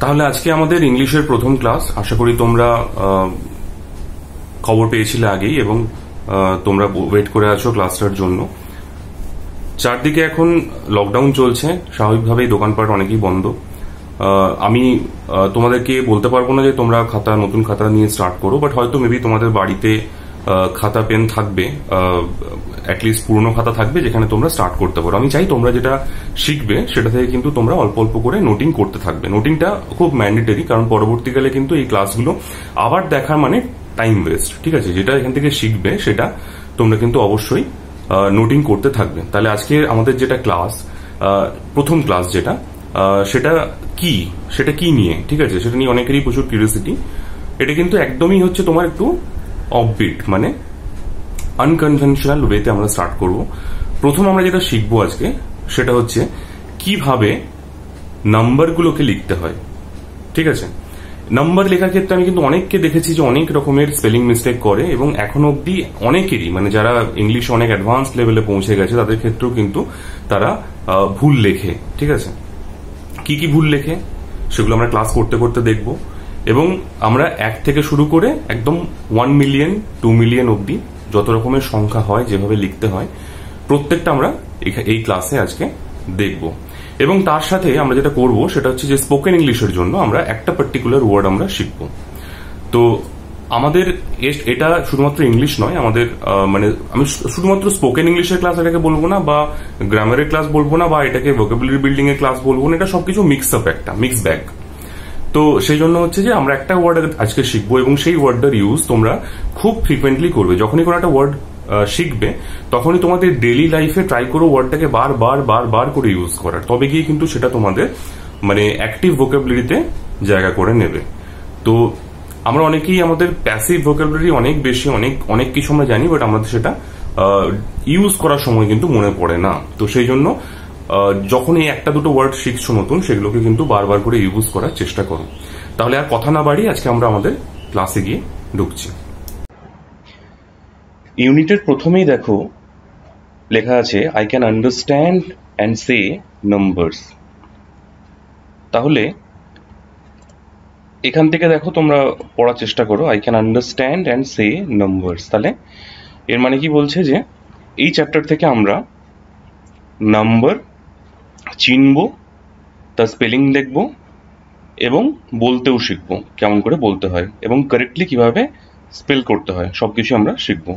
তাহলে আজকে আমাদের ইংলিশের প্রথম ক্লাস আশা করি তোমরা খবর পেয়েছিলে আগেই এবং তোমরা ওয়েট করে আছো ক্লাসটার জন্য চারদিকে এখন লকডাউন চলছে স্বাভাবিকভাবেই দোকানপাট অনেকেই বন্ধ আমি তোমাদেরকে বলতে পারবো না যে তোমরা খাতা নতুন খাতা নিয়ে স্টার্ট করো বাট হয়তো মেবি তোমাদের বাড়িতে খাতা পেন থাকবে অ্যাটলিস্ট পুরনো খাতা থাকবে যেখানে তোমরা স্টার্ট করতে পারো আমি চাই তোমরা যেটা শিখবে সেটা থেকে কিন্তু তোমরা অল্প অল্প করে নোটিং করতে থাকবে নোটিংটা খুব ম্যান্ডেটরি কারণ পরবর্তীকালে কিন্তু এই ক্লাসগুলো আবার দেখার মানে টাইম ওয়েস্ট ঠিক আছে যেটা এখান থেকে শিখবে সেটা তোমরা কিন্তু অবশ্যই নোটিং করতে থাকবে তাহলে আজকে আমাদের যেটা ক্লাস প্রথম ক্লাস যেটা সেটা কি সেটা কি নিয়ে ঠিক আছে সেটা নিয়ে অনেকেরই প্রচুর কিউরিয়াসিটি এটা কিন্তু একদমই হচ্ছে তোমার একটু অফবিট মানে আনকনভেনশনাল ওয়েতে আমরা স্টার্ট করব প্রথম আমরা যেটা শিখবো আজকে সেটা হচ্ছে কিভাবে নাম্বারগুলোকে লিখতে হয় ঠিক আছে নাম্বার লেখার ক্ষেত্রে আমি কিন্তু অনেককে দেখেছি যে অনেক রকমের স্পেলিং মিস্টেক করে এবং এখন অব্দি অনেকেরই মানে যারা ইংলিশ অনেক অ্যাডভান্স লেভেলে পৌঁছে গেছে তাদের ক্ষেত্রেও কিন্তু তারা ভুল লেখে ঠিক আছে কি কি ভুল লেখে সেগুলো আমরা ক্লাস করতে করতে দেখব এবং আমরা এক থেকে শুরু করে একদম ওয়ান মিলিয়ন টু মিলিয়ন অব্দি যত রকমের সংখ্যা হয় যেভাবে লিখতে হয় প্রত্যেকটা আমরা এই ক্লাসে আজকে দেখব এবং তার সাথে আমরা যেটা করব সেটা হচ্ছে যে স্পোকেন ইংলিশের জন্য আমরা একটা পার্টিকুলার ওয়ার্ড আমরা শিখব তো আমাদের এটা শুধুমাত্র ইংলিশ নয় আমাদের মানে আমি শুধুমাত্র স্পোকেন ইংলিশের ক্লাস এটাকে বলবো না বা গ্রামারের ক্লাস বলবো না বা এটাকে ভোকাবুলারি বিল্ডিং এর ক্লাস বলবো না এটা সবকিছু মিক্স আপ একটা মিক্স ব্যাগ তো সেই জন্য হচ্ছে যে আমরা একটা ওয়ার্ড আজকে শিখবো এবং সেই ওয়ার্ডটার ইউজ তোমরা খুব ফ্রিকোয়েন্টলি করবে যখনই কোনো একটা ওয়ার্ড শিখবে তখনই তোমাদের ডেলি লাইফে ট্রাই করো ওয়ার্ডটাকে বার বার বার বার করে ইউজ করার তবে গিয়ে কিন্তু সেটা তোমাদের মানে অ্যাক্টিভ ভোকাবুলারিতে জায়গা করে নেবে তো আমরা অনেকেই আমাদের প্যাসিভ ভোকাবুলারি অনেক বেশি অনেক অনেক কিছু আমরা জানি বাট আমাদের সেটা ইউজ করার সময় কিন্তু মনে পড়ে না তো সেই জন্য যখন এই একটা দুটো ওয়ার্ড শিখছো নতুন সেগুলোকে কিন্তু বারবার করে ইউজ করার চেষ্টা করো তাহলে আর কথা না বাড়িয়ে আজকে আমরা আমাদের ক্লাসে গিয়ে ঢুকছি ইউনিটের প্রথমেই দেখো লেখা আছে I can understand and say numbers তাহলে এখান থেকে দেখো তোমরা পড়ার চেষ্টা করো I can understand and say numbers তাহলে এর মানে কি বলছে যে এই চ্যাপ্টার থেকে আমরা নাম্বার চিনব তার স্পেলিং দেখব এবং বলতেও শিখব কেমন করে বলতে হয় এবং কারেক্টলি কিভাবে স্পেল করতে হয় সব কিছু আমরা শিখব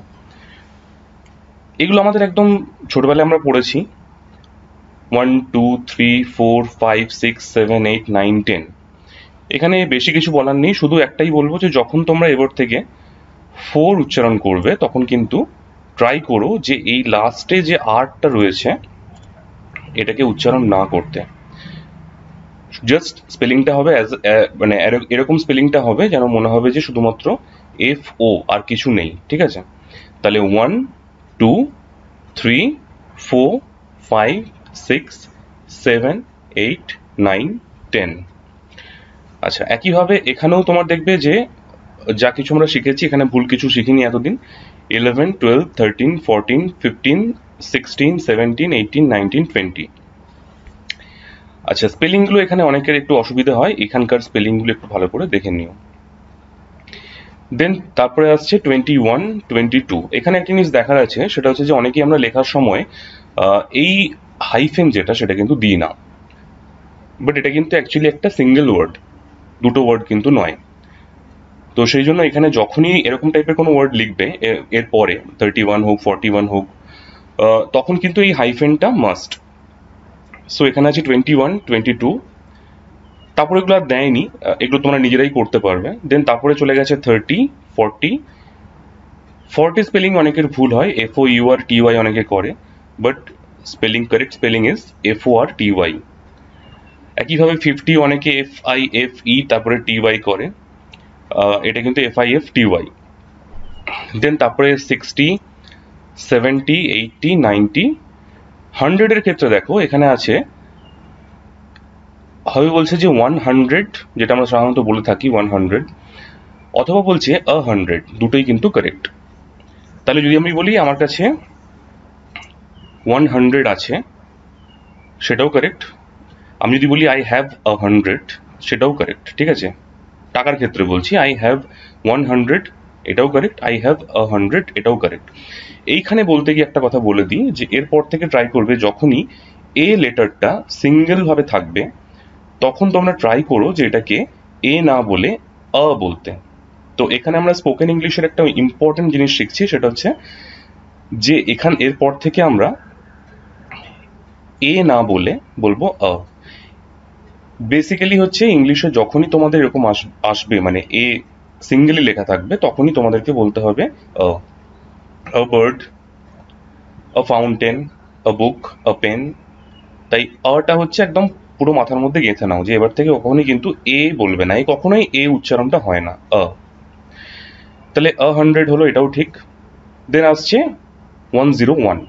এগুলো আমাদের একদম ছোটবেলায় আমরা পড়েছি one two three four five six seven eight nine ten এখানে বেশি কিছু বলার নেই শুধু একটাই বলবো যে যখন তোমরা এবার থেকে ফোর উচ্চারণ করবে তখন কিন্তু ট্রাই করো যে এই লাস্টে যে আর্টটা রয়েছে এটাকে উচ্চারণ না করতে জাস্ট স্পেলিংটা হবে অ্যাজ মানে এরকম স্পেলিংটা হবে যেন মনে হবে যে শুধুমাত্র এফ ও আর কিছু নেই ঠিক আছে তাহলে one two three four five six seven eight nine ten আচ্ছা একইভাবে এখানেও তোমার দেখবে যে যা কিছু আমরা শিখেছি এখানে ভুল কিছু শিখিনি এতদিন eleven twelve thirteen fourteen fifteen 16, 17, 18, 19, 20. আচ্ছা স্পেলিংগুলো এখানে অনেকের একটু অসুবিধা হয় এখানকার স্পেলিংগুলো একটু ভালো করে দেখে নিও দেন তারপরে আসছে টোয়েন্টি ওয়ান টোয়েন্টি টু এখানে একটা জিনিস দেখার আছে সেটা হচ্ছে যে অনেকেই আমরা লেখার সময় এই হাইফেন যেটা সেটা কিন্তু দিই না বাট এটা কিন্তু অ্যাকচুয়ালি একটা সিঙ্গেল ওয়ার্ড দুটো ওয়ার্ড কিন্তু নয় তো সেই জন্য এখানে যখনই এরকম টাইপের কোনো ওয়ার্ড লিখবে এরপরে থার্টি ওয়ান হোক ফর্টি ওয়ান হোক তখন কিন্তু এই হাইফেনটা মাস্ট সো এখানে আছে টোয়েন্টি ওয়ান টোয়েন্টি টু তারপরে এগুলো আর দেয়নি এগুলো তোমরা নিজেরাই করতে পারবে দেন তারপরে চলে গেছে থার্টি ফর্টি ফর্টি স্পেলিং অনেকের ভুল হয় F O U R T Y অনেকে করে but spelling correct spelling is F O R T Y একইভাবে ফিফটি অনেকে এফ আই এফ ই তারপরে টি ওয়াই করে এটা কিন্তু F I F T Y then তারপরে সিক্সটি সেভেন্টি এইটটি নাইনটি হান্ড্রেডের ক্ষেত্রে দেখো এখানে আছে হবে বলছে যে ওয়ান হান্ড্রেড যেটা আমরা সাধারণত বলে থাকি ওয়ান হান্ড্রেড অথবা বলছে আ হান্ড্রেড দুটোই কিন্তু কারেক্ট তাহলে যদি আমি বলি আমার কাছে ওয়ান হান্ড্রেড আছে সেটাও কারেক্ট আমি যদি বলি আই হ্যাভ আ হান্ড্রেড সেটাও কারেক্ট ঠিক আছে টাকার ক্ষেত্রে বলছি আই হ্যাভ ওয়ান হান্ড্রেড এটাও correct I have a hundred এটাও কারেক্ট এইখানে বলতে গিয়ে একটা কথা বলে দিই যে এরপর থেকে ট্রাই করবে যখনই এ লেটারটা সিঙ্গেলভাবে থাকবে তখন তোমরা ট্রাই করো যে এটাকে এ না বলে অ বলতে তো এখানে আমরা স্পোকেন ইংলিশের একটা ইম্পর্টেন্ট জিনিস শিখছি সেটা হচ্ছে যে এখান এরপর থেকে আমরা এ না বলে বলবো অ বেসিক্যালি হচ্ছে ইংলিশে যখনই তোমাদের এরকম আসবে মানে এ সিঙ্গেলি লেখা থাকবে তখনই তোমাদেরকে বলতে হবে a bird a fountain a book a pen তাই আটা হচ্ছে একদম পুরো মাথার মধ্যে গেঁথে নাও যে এবার থেকে কখনোই কিন্তু এ বলবে না এই কখনোই এ উচ্চারণটা হয় না আ তাহলে আ হান্ড্রেড হলো এটাও ঠিক দেন আসছে ওয়ান জিরো ওয়ান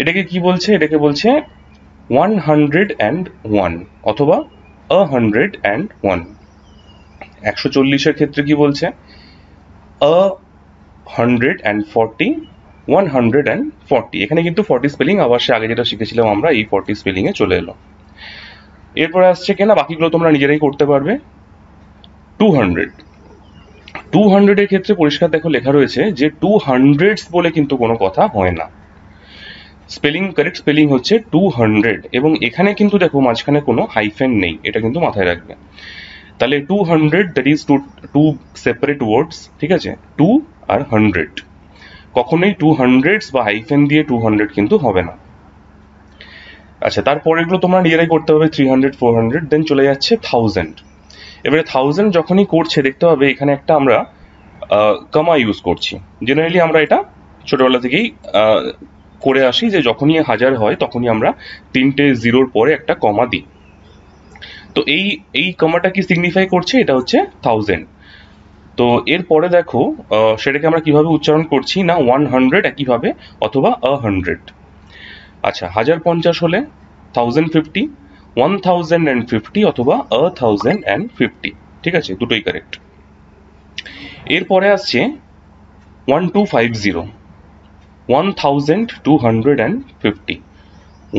এটাকে কি বলছে এটাকে বলছে ওয়ান হান্ড্রেড অ্যান্ড ওয়ান অথবা আ হান্ড্রেড অ্যান্ড ওয়ান একশো চল্লিশের ক্ষেত্রে কি বলছে a hundred and forty one hundred and forty এখানে কিন্তু ফর্টি স্পেলিং আবার সে আগে যেটা শিখেছিলাম আমরা এই ফর্টি স্পেলিংয়ে চলে এলো এরপরে আসছে কিনা বাকিগুলো তোমরা নিজেরাই করতে পারবে টু হান্ড্রেড টু হান্ড্রেডের ক্ষেত্রে পরিষ্কার দেখো লেখা রয়েছে যে টু হান্ড্রেডস বলে কিন্তু কোনো কথা হয় না স্পেলিং কারেক্ট স্পেলিং হচ্ছে টু হান্ড্রেড এবং এখানে কিন্তু দেখো মাঝখানে কোনো হাইফেন নেই এটা কিন্তু মাথায় রাখবে তাহলে two hundred that is two two separate words ঠিক আছে টু আর হান্ড্রেড কখনোই টু হান্ড্রেডস বা হাইফেন দিয়ে টু হান্ড্রেড কিন্তু হবে না আচ্ছা তারপরে এগুলো তোমরা নিজেরাই করতে হবে three hundred four hundred then চলে যাচ্ছে থাউজেন্ড এবারে থাউজেন্ড যখনই করছে দেখতে হবে এখানে একটা আমরা কমা ইউজ করছি জেনারেলি আমরা এটা ছোটোবেলা থেকেই করে আসি যে যখনই হাজার হয় তখনই আমরা তিনটে জিরোর পরে একটা কমা দিই তো এই এই কমাটা কি সিগনিফাই করছে এটা হচ্ছে থাউজেন্ড তো এরপরে দেখো সেটাকে আমরা কিভাবে উচ্চারণ করছি না ওয়ান হান্ড্রেড একইভাবে অথবা আ হান্ড্রেড আচ্ছা হাজার পঞ্চাশ হলে thousand fifty one thousand and fifty অথবা আ থাউজেন্ড অ্যান্ড ফিফটি ঠিক আছে দুটোই কারেক্ট এরপরে আসছে one two five zero one thousand two hundred and fifty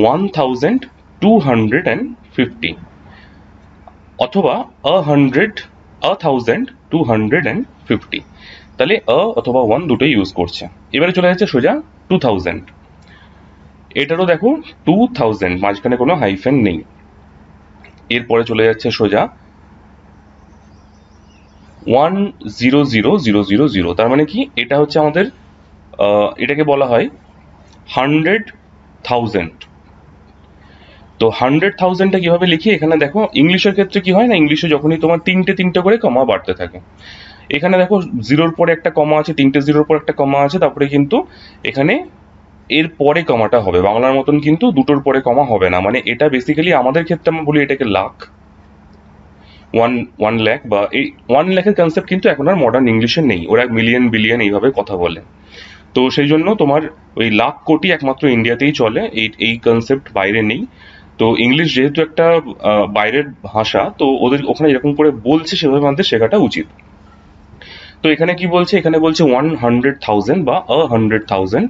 one thousand two hundred and fifty অথবা a hundred a thousand two hundred and fifty তাহলে a অথবা one দুটোই use করছে এবারে চলে যাচ্ছে সোজা টু থাউজেন্ড এটারও দেখো টু থাউজেন্ড মাঝখানে কোনো হাইফেন নেই এরপরে চলে যাচ্ছে সোজা one zero zero zero zero zero তার মানে কি এটা হচ্ছে আমাদের এটাকে বলা হয় হান্ড্রেড থাউজেন্ড তো হান্ড্রেড থাউজেন্ডটা কীভাবে লিখি এখানে দেখো ইংলিশের ক্ষেত্রে কি হয় না ইংলিশে যখনই তোমার তিনটে তিনটে করে কমা বাড়তে থাকে এখানে দেখো জিরোর পরে একটা কমা আছে তিনটে জিরোর পরে একটা কমা আছে তারপরে কিন্তু এখানে এর পরে কমাটা হবে বাংলার মতন কিন্তু দুটোর পরে কমা হবে না মানে এটা বেসিক্যালি আমাদের ক্ষেত্রে আমরা বলি এটাকে লাখ ওয়ান ওয়ান ল্যাক বা এই ওয়ান ল্যাকের কনসেপ্ট কিন্তু এখন আর মডার্ন ইংলিশে নেই ওরা মিলিয়ন বিলিয়ন এইভাবে কথা বলে তো সেই জন্য তোমার ওই লাখ কোটি একমাত্র ইন্ডিয়াতেই চলে এই এই কনসেপ্ট বাইরে নেই তো ইংলিশ যেহেতু একটা বাইরের ভাষা তো ওদের ওখানে এরকম করে বলছে সেভাবে আমাদের শেখাটা উচিত তো এখানে কি বলছে এখানে বলছে ওয়ান হান্ড্রেড থাউজেন্ড বা আ হান্ড্রেড থাউজেন্ড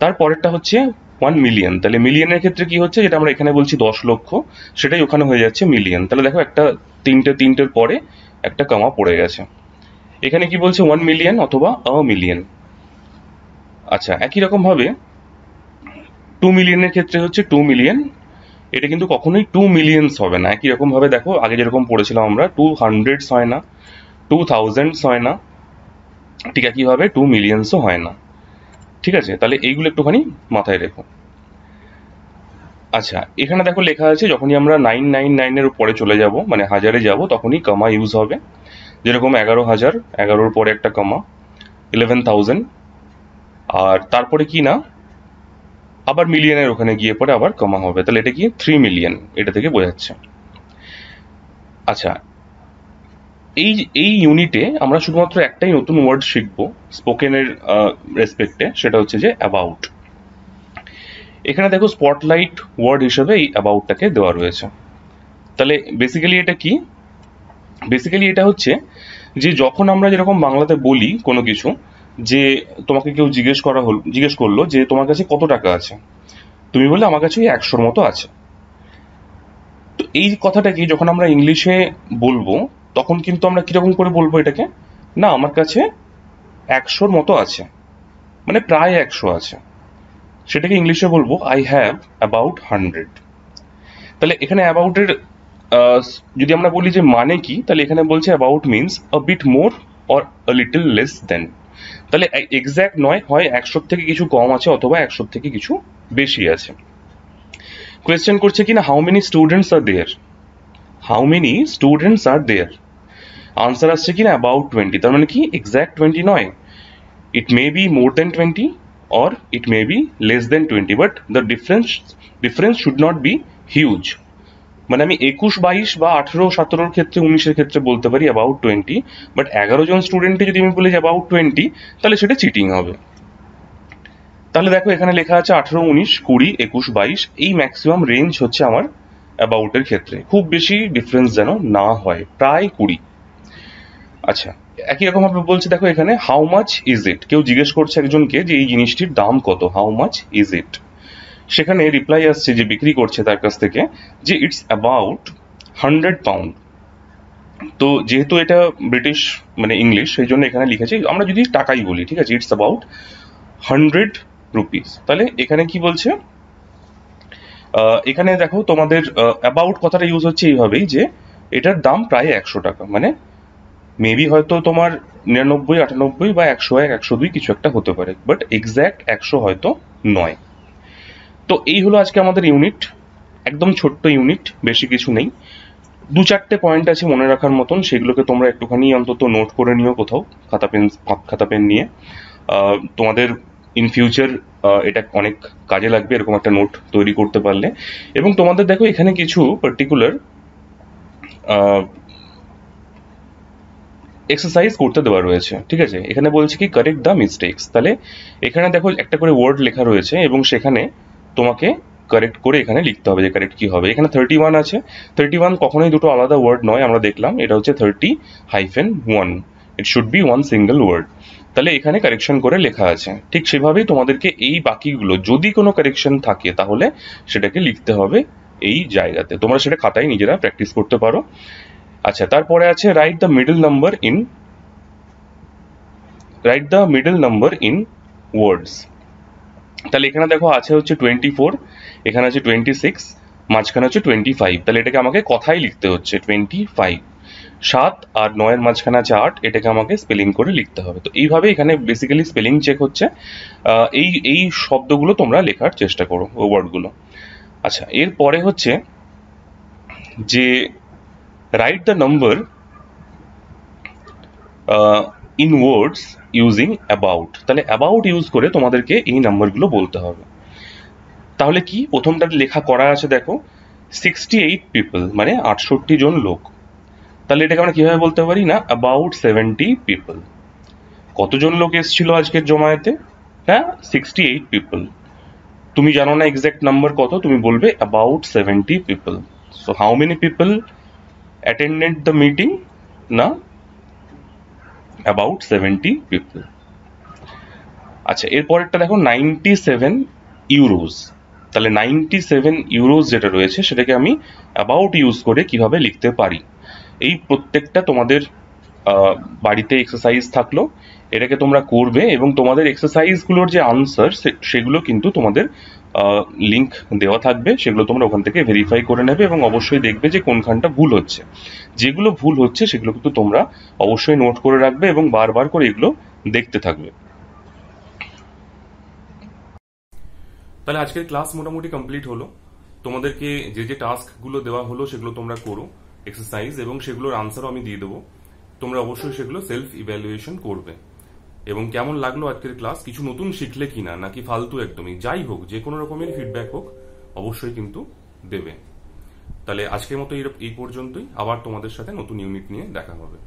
তার পরেরটা হচ্ছে ওয়ান মিলিয়ন তাহলে মিলিয়নের ক্ষেত্রে কি হচ্ছে যেটা আমরা এখানে বলছি দশ লক্ষ সেটাই ওখানে হয়ে যাচ্ছে মিলিয়ন তাহলে দেখো একটা তিনটে তিনটের পরে একটা কামা পড়ে গেছে এখানে কি বলছে ওয়ান মিলিয়ন অথবা আ মিলিয়ন আচ্ছা একই রকমভাবে টু মিলিয়নের ক্ষেত্রে হচ্ছে টু মিলিয়ন এটা কিন্তু কখনোই টু মিলিয়নস হবে না একই রকমভাবে দেখো আগে যেরকম পড়েছিলাম আমরা টু হান্ড্রেডস হয় না টু থাউজেন্ডস হয় না ঠিক আছে কিভাবে টু মিলিয়ন্সও হয় না ঠিক আছে তাহলে এইগুলো একটুখানি মাথায় রেখো আচ্ছা এখানে দেখো লেখা আছে যখনই আমরা নাইন নাইন নাইনের উপরে চলে যাব মানে হাজারে যাব তখনই কমা ইউজ হবে যেরকম এগারো হাজার এগারোর পরে একটা কমা ইলেভেন থাউজেন্ড আর তারপরে কি না আবার মিলিয়নের ওখানে গিয়ে পরে আবার কমা হবে তাহলে এটা কি থ্রি মিলিয়ন এটা থেকে বোঝাচ্ছে আচ্ছা এই এই ইউনিটে আমরা শুধুমাত্র একটাই নতুন ওয়ার্ড শিখবো স্পোকেনের রেসপেক্টে সেটা হচ্ছে যে অ্যাবাউট এখানে দেখো স্পটলাইট ওয়ার্ড হিসেবে এই অ্যাবাউটটাকে দেওয়া রয়েছে তাহলে বেসিক্যালি এটা কি বেসিক্যালি এটা হচ্ছে যে যখন আমরা যেরকম বাংলাতে বলি কোনো কিছু যে তোমাকে কেউ জিজ্ঞেস করা হল জিজ্ঞেস করলো যে তোমার কাছে কত টাকা আছে তুমি বললে আমার কাছে ওই একশোর মতো আছে তো এই কথাটাকে যখন আমরা ইংলিশে বলবো তখন কিন্তু আমরা কিরকম করে বলবো এটাকে না আমার কাছে একশোর মতো আছে মানে প্রায় একশো আছে সেটাকে ইংলিশে বলবো আই হ্যাভ অ্যাবাউট হান্ড্রেড তাহলে এখানে অ্যাবাউটের যদি আমরা বলি যে মানে কি তাহলে এখানে বলছে about means a bit more or a little less then তাহলে এক্স্যাক্ট নয় হয় একশোর থেকে কিছু কম আছে অথবা একশোর থেকে কিছু বেশি আছে কোয়েশ্চেন করছে কিনা how many students are there how many students are there answer আসছে কিনা অ্যাবাউট টোয়েন্টি তার মানে কি এক্স্যাক্ট টোয়েন্টি নয় it may be more than twenty or it may be less than 20 but the difference difference should not be huge মানে আমি একুশ বাইশ বা আঠেরো সতেরোর ক্ষেত্রে উনিশের ক্ষেত্রে বলতে পারি অ্যাবাউট টোয়েন্টি বাট এগারো জন স্টুডেন্টে যদি আমি বলি অ্যাবাউট টোয়েন্টি তাহলে সেটা চিটিং হবে তাহলে দেখো এখানে লেখা আছে আঠেরো উনিশ কুড়ি একুশ বাইশ এই ম্যাক্সিমাম রেঞ্জ হচ্ছে আমার অ্যাবাউটের ক্ষেত্রে খুব বেশি ডিফারেন্স যেন না হয় প্রায় কুড়ি আচ্ছা একই রকম ভাবে বলছে দেখো এখানে হাউ মাচ ইজ ইট কেউ জিজ্ঞেস করছে একজনকে যে এই জিনিসটির দাম কত হাউ মাচ ইজ ইট সেখানে রিপ্লাই আসছে যে বিক্রি করছে তার কাছ থেকে যে ইটস অ্যাবাউট হান্ড্রেড পাউন্ড তো যেহেতু এটা ব্রিটিশ মানে ইংলিশ সেই জন্য এখানে লিখেছে আমরা যদি টাকাই বলি ঠিক আছে ইটস অ্যাবাউট হান্ড্রেড রুপিস তাহলে এখানে কি বলছে এখানে দেখো তোমাদের অ্যাবাউট কথাটা ইউজ হচ্ছে এইভাবেই যে এটার দাম প্রায় একশো টাকা মানে মেবি হয়তো তোমার নিরানব্বই আটানব্বই বা একশো এক একশো দুই কিছু একটা হতে পারে বাট এক্স্যাক্ট একশো হয়তো নয় তো এই হলো আজকে আমাদের ইউনিট একদম ছোট্ট ইউনিট বেশি কিছু নেই দু চারটে পয়েন্ট আছে মনে রাখার মতন সেগুলোকে তোমরা একটুখানি অন্তত নোট করে নিও কোথাও খাতা পেন খাতা পেন নিয়ে তোমাদের ইন ফিউচার এটা অনেক কাজে লাগবে এরকম একটা নোট তৈরি করতে পারলে এবং তোমাদের দেখো এখানে কিছু পার্টিকুলার এক্সারসাইজ করতে দেওয়া রয়েছে ঠিক আছে এখানে বলছে কি কারেক্ট দ্য মিস্টেক্স তাহলে এখানে দেখো একটা করে ওয়ার্ড লেখা রয়েছে এবং সেখানে তোমাকে কারেক্ট করে এখানে লিখতে হবে যে কারেক্ট কী হবে এখানে থার্টি ওয়ান আছে থার্টি ওয়ান কখনোই দুটো আলাদা ওয়ার্ড নয় আমরা দেখলাম এটা হচ্ছে thirty hyphen one it should be one single word তাহলে এখানে কারেকশন করে লেখা আছে ঠিক সেভাবেই তোমাদেরকে এই বাকিগুলো যদি কোনো কারেকশন থাকে তাহলে সেটাকে লিখতে হবে এই জায়গাতে তোমরা সেটা খাতায় নিজেরা প্র্যাকটিস করতে পারো আচ্ছা তারপরে আছে write the middle number in write the middle number in words তাহলে এখানে দেখো আছে হচ্ছে টোয়েন্টি ফোর এখানে আছে টোয়েন্টি সিক্স মাঝখানে হচ্ছে টোয়েন্টি ফাইভ তাহলে এটাকে আমাকে কথাই লিখতে হচ্ছে টোয়েন্টি ফাইভ সাত আর নয়ের মাঝখানে আছে আট এটাকে আমাকে স্পেলিং করে লিখতে হবে তো এইভাবে এখানে বেসিক্যালি স্পেলিং চেক হচ্ছে এই এই শব্দগুলো তোমরা লেখার চেষ্টা করো ওয়ার্ডগুলো আচ্ছা এরপরে হচ্ছে যে write the number in words using about তাহলে অ্যাবাউট ইউজ করে তোমাদেরকে এই নাম্বারগুলো বলতে হবে তাহলে কি প্রথমটা লেখা করা আছে দেখো সিক্সটি এইট পিপল মানে আটষট্টি জন লোক তাহলে এটাকে আমরা কীভাবে বলতে পারি না অ্যাবাউট সেভেন্টি পিপল কতজন লোক এসেছিল আজকের জমায়েতে হ্যাঁ সিক্সটি এইট পিপল তুমি জানো না এক্স্যাক্ট নাম্বার কত তুমি বলবে about seventy people so how many people attendant the meeting না অ্যাবাউট সেভেন্টি পিপল আচ্ছা এরপরেরটা দেখো নাইনটি সেভেন ইউরোজ তাহলে নাইনটি সেভেন ইউরোজ যেটা রয়েছে সেটাকে আমি অ্যাবাউট ইউজ করে কিভাবে লিখতে পারি এই প্রত্যেকটা তোমাদের বাড়িতে এক্সারসাইজ থাকলো এটাকে তোমরা করবে এবং তোমাদের এক্সারসাইজগুলোর যে আনসার সেগুলো কিন্তু তোমাদের লিঙ্ক দেওয়া থাকবে সেগুলো তোমরা ওখান থেকে ভেরিফাই করে নেবে এবং অবশ্যই দেখবে যে কোনখানটা ভুল হচ্ছে যেগুলো ভুল হচ্ছে সেগুলো কিন্তু তোমরা অবশ্যই নোট করে রাখবে এবং বারবার করে এগুলো দেখতে থাকবে তাহলে আজকের ক্লাস মোটামুটি কমপ্লিট হলো তোমাদেরকে যে যে টাস্কগুলো দেওয়া হলো সেগুলো তোমরা করো এক্সারসাইজ এবং সেগুলোর আনসারও আমি দিয়ে দেবো তোমরা অবশ্যই সেগুলো সেলফ ইভ্যালুয়েশন করবে এবং কেমন লাগলো আজকের ক্লাস কিছু নতুন শিখলে কিনা নাকি ফালতু একদমই যাই হোক যে কোনো রকমের ফিডব্যাক হোক অবশ্যই কিন্তু দেবে তাহলে আজকের মতো এই পর্যন্তই আবার তোমাদের সাথে নতুন ইউনিট নিয়ে দেখা হবে